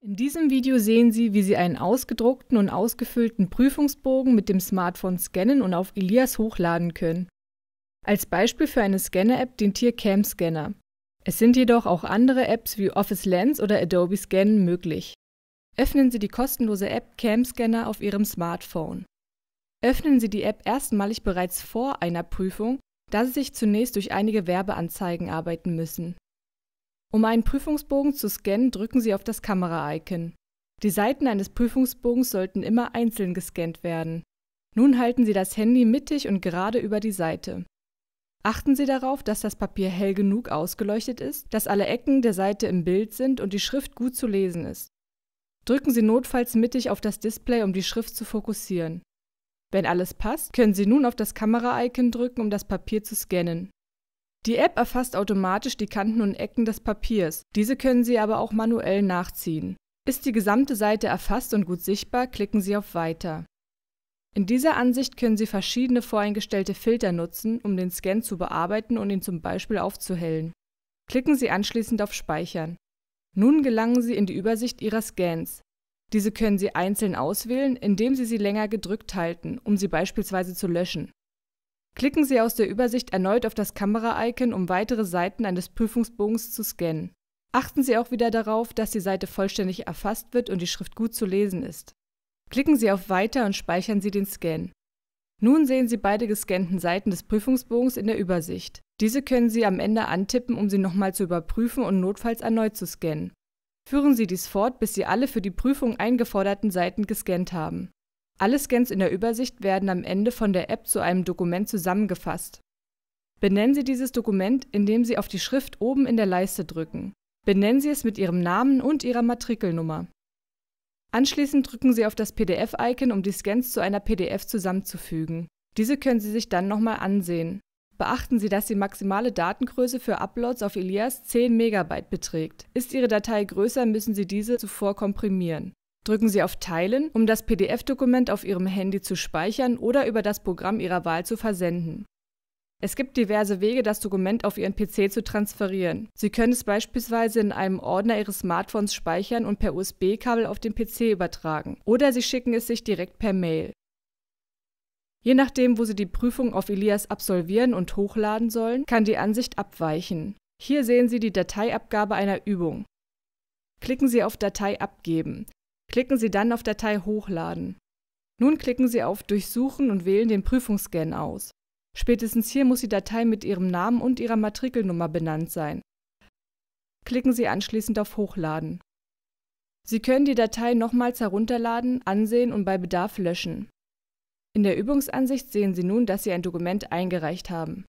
In diesem Video sehen Sie, wie Sie einen ausgedruckten und ausgefüllten Prüfungsbogen mit dem Smartphone scannen und auf Elias hochladen können. Als Beispiel für eine Scanner-App dient hier Cam Scanner. Es sind jedoch auch andere Apps wie Office Lens oder Adobe Scan möglich. Öffnen Sie die kostenlose App Cam Scanner auf Ihrem Smartphone. Öffnen Sie die App erstmalig bereits vor einer Prüfung, da Sie sich zunächst durch einige Werbeanzeigen arbeiten müssen. Um einen Prüfungsbogen zu scannen, drücken Sie auf das Kamera-Icon. Die Seiten eines Prüfungsbogens sollten immer einzeln gescannt werden. Nun halten Sie das Handy mittig und gerade über die Seite. Achten Sie darauf, dass das Papier hell genug ausgeleuchtet ist, dass alle Ecken der Seite im Bild sind und die Schrift gut zu lesen ist. Drücken Sie notfalls mittig auf das Display, um die Schrift zu fokussieren. Wenn alles passt, können Sie nun auf das Kamera-Icon drücken, um das Papier zu scannen. Die App erfasst automatisch die Kanten und Ecken des Papiers, diese können Sie aber auch manuell nachziehen. Ist die gesamte Seite erfasst und gut sichtbar, klicken Sie auf Weiter. In dieser Ansicht können Sie verschiedene voreingestellte Filter nutzen, um den Scan zu bearbeiten und ihn zum Beispiel aufzuhellen. Klicken Sie anschließend auf Speichern. Nun gelangen Sie in die Übersicht Ihrer Scans. Diese können Sie einzeln auswählen, indem Sie sie länger gedrückt halten, um sie beispielsweise zu löschen. Klicken Sie aus der Übersicht erneut auf das Kamera-Icon, um weitere Seiten eines Prüfungsbogens zu scannen. Achten Sie auch wieder darauf, dass die Seite vollständig erfasst wird und die Schrift gut zu lesen ist. Klicken Sie auf Weiter und speichern Sie den Scan. Nun sehen Sie beide gescannten Seiten des Prüfungsbogens in der Übersicht. Diese können Sie am Ende antippen, um sie nochmal zu überprüfen und notfalls erneut zu scannen. Führen Sie dies fort, bis Sie alle für die Prüfung eingeforderten Seiten gescannt haben. Alle Scans in der Übersicht werden am Ende von der App zu einem Dokument zusammengefasst. Benennen Sie dieses Dokument, indem Sie auf die Schrift oben in der Leiste drücken. Benennen Sie es mit Ihrem Namen und Ihrer Matrikelnummer. Anschließend drücken Sie auf das PDF-Icon, um die Scans zu einer PDF zusammenzufügen. Diese können Sie sich dann nochmal ansehen. Beachten Sie, dass die maximale Datengröße für Uploads auf Elias 10 MB beträgt. Ist Ihre Datei größer, müssen Sie diese zuvor komprimieren. Drücken Sie auf Teilen, um das PDF-Dokument auf Ihrem Handy zu speichern oder über das Programm Ihrer Wahl zu versenden. Es gibt diverse Wege, das Dokument auf Ihren PC zu transferieren. Sie können es beispielsweise in einem Ordner Ihres Smartphones speichern und per USB-Kabel auf den PC übertragen. Oder Sie schicken es sich direkt per Mail. Je nachdem, wo Sie die Prüfung auf Elias absolvieren und hochladen sollen, kann die Ansicht abweichen. Hier sehen Sie die Dateiabgabe einer Übung. Klicken Sie auf Datei abgeben. Klicken Sie dann auf Datei hochladen. Nun klicken Sie auf Durchsuchen und wählen den Prüfungsscan aus. Spätestens hier muss die Datei mit Ihrem Namen und Ihrer Matrikelnummer benannt sein. Klicken Sie anschließend auf Hochladen. Sie können die Datei nochmals herunterladen, ansehen und bei Bedarf löschen. In der Übungsansicht sehen Sie nun, dass Sie ein Dokument eingereicht haben.